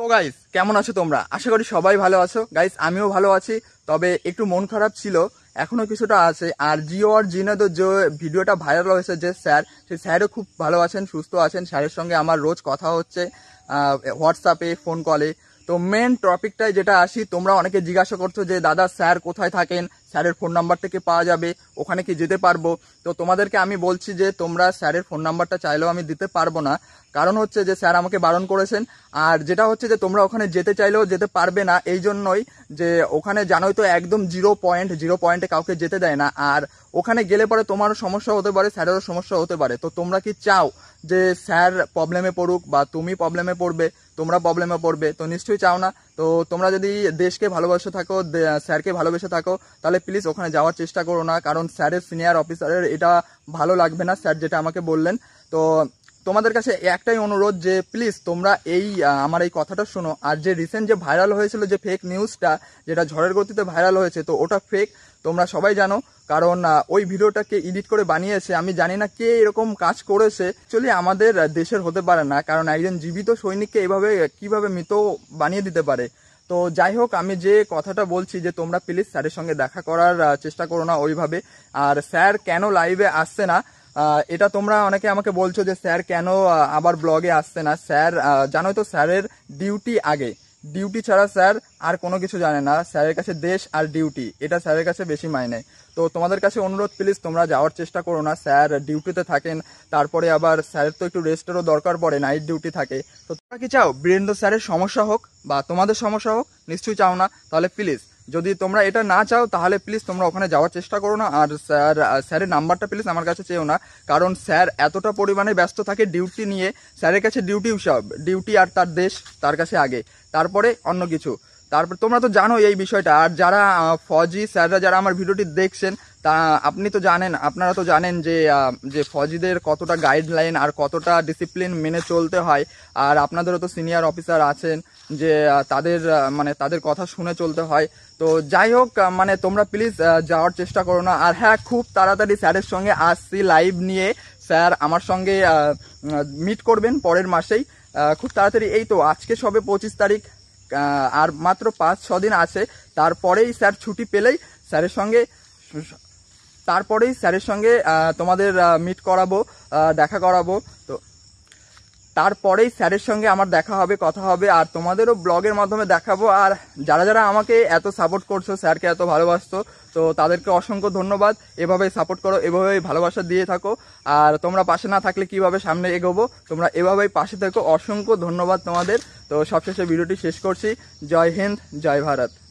তো গাইস কেমন আছো তোমরা আশা করি সবাই ভালো আছো গাইস আমিও ভালো আছি তবে একটু মন খারাপ ছিল এখনও কিছুটা আছে আর জিও আর জিনাদো যে ভিডিওটা ভাইরাল হয়েছে যে স্যার সেই স্যারও খুব ভালো আছেন সুস্থ আছেন স্যারের সঙ্গে আমার রোজ কথা হচ্ছে হোয়াটসঅ্যাপে ফোন কলে তো মেন টপিকটায় যেটা আসি তোমরা অনেকে জিজ্ঞাসা করছো যে দাদা স্যার কোথায় থাকেন স্যারের ফোন নাম্বার থেকে পাওয়া যাবে ওখানে কি যেতে পারবো তো তোমাদেরকে আমি বলছি যে তোমরা স্যারের ফোন নাম্বারটা চাইলেও আমি দিতে পারবো না কারণ হচ্ছে যে স্যার আমাকে বারণ করেছেন আর যেটা হচ্ছে যে তোমরা ওখানে যেতে চাইলেও যেতে পারবে না এই জন্যই যে ওখানে জানোই তো একদম জিরো পয়েন্ট জিরো পয়েন্টে কাউকে যেতে দেয় না আর ওখানে গেলে পরে তোমারও সমস্যা হতে পারে স্যারেরও সমস্যা হতে পারে তো তোমরা কি চাও যে স্যার প্রবলেমে পড়ুক বা তুমি প্রবলেমে পড়বে তোমরা প্রবলেমে পড়বে তো নিশ্চয়ই চাও না তো তোমরা যদি দেশকে ভালোবাসে থাকো স্যারকে ভালোবেসে থাকো তাহলে প্লিজ ওখানে যাওয়ার চেষ্টা করো না কারণ স্যারের সিনিয়র অফিসারের এটা ভালো লাগবে না স্যার যেটা আমাকে বললেন তো তোমাদের কাছে একটাই অনুরোধ যে প্লিজ তোমরা এই আমার এই কথাটা শোনো আর যে রিসেন্ট যে ভাইরাল হয়েছিল যে ফেক নিউজটা যেটা ঝড়ের গতিতে ভাইরাল হয়েছে তো ওটা ফেক তোমরা সবাই জানো কারণ ওই ভিডিওটাকে এডিট করে বানিয়েছে আমি জানি না কে এরকম কাজ করেছে অ্যাকচুয়ালি আমাদের দেশের হতে পারে না কারণ একজন জীবিত সৈনিককে এভাবে কিভাবে মৃত বানিয়ে দিতে পারে তো যাই হোক আমি যে কথাটা বলছি যে তোমরা প্লিজ স্যারের সঙ্গে দেখা করার চেষ্টা করো না ওইভাবে আর স্যার কেন লাইভে আসছে না এটা তোমরা অনেকে আমাকে বলছো যে স্যার কেন আবার ব্লগে আসছে না স্যার জানোই তো স্যারের ডিউটি আগে ডিউটি ছাড়া স্যার আর কোনো কিছু জানে না স্যারের কাছে দেশ আর ডিউটি এটা স্যারের কাছে বেশি নেয় তো তোমাদের কাছে অনুরোধ প্লিজ তোমরা যাওয়ার চেষ্টা করো না স্যার ডিউটিতে থাকেন তারপরে আবার স্যারের তো একটু রেস্টেরও দরকার পড়ে নাইট ডিউটি থাকে তো তোমরা কি চাও বীরেন্দ্র স্যারের সমস্যা হোক বা তোমাদের সমস্যা হোক নিশ্চয়ই চাও না তাহলে প্লিজ যদি তোমরা এটা না চাও তাহলে প্লিজ তোমরা ওখানে যাওয়ার চেষ্টা করো না আর স্যার স্যারের নাম্বারটা প্লিজ আমার কাছে চেয়েও না কারণ স্যার এতটা পরিমাণে ব্যস্ত থাকে ডিউটি নিয়ে স্যারের কাছে ডিউটি সব ডিউটি আর তার দেশ তার কাছে আগে তারপরে অন্য কিছু তারপর তোমরা তো জানো এই বিষয়টা আর যারা ফজি স্যাররা যারা আমার ভিডিওটি দেখছেন তা আপনি তো জানেন আপনারা তো জানেন যে যে ফজিদের কতটা গাইডলাইন আর কতটা ডিসিপ্লিন মেনে চলতে হয় আর আপনাদেরও তো সিনিয়র অফিসার আছেন যে তাদের মানে তাদের কথা শুনে চলতে হয় তো যাই হোক মানে তোমরা প্লিজ যাওয়ার চেষ্টা করো না আর হ্যাঁ খুব তাড়াতাড়ি স্যারের সঙ্গে আসছি লাইভ নিয়ে স্যার আমার সঙ্গে মিট করবেন পরের মাসেই খুব তাড়াতাড়ি এই তো আজকে সবে পঁচিশ তারিখ আর মাত্র পাঁচ ছ দিন আছে তারপরেই স্যার ছুটি পেলেই স্যারের সঙ্গে তারপরেই স্যারের সঙ্গে তোমাদের মিট করাবো দেখা করাবো তো তারপরেই স্যারের সঙ্গে আমার দেখা হবে কথা হবে আর তোমাদেরও ব্লগের মাধ্যমে দেখাবো আর যারা যারা আমাকে এত সাপোর্ট করছো স্যারকে এত ভালোবাসতো তো তাদেরকে অসংখ্য ধন্যবাদ এভাবেই সাপোর্ট করো এভাবেই ভালোবাসা দিয়ে থাকো আর তোমরা পাশে না থাকলে কিভাবে সামনে এগোবো তোমরা এভাবেই পাশে থেকো অসংখ্য ধন্যবাদ তোমাদের তো সবশেষে ভিডিওটি শেষ করছি জয় হিন্দ জয় ভারত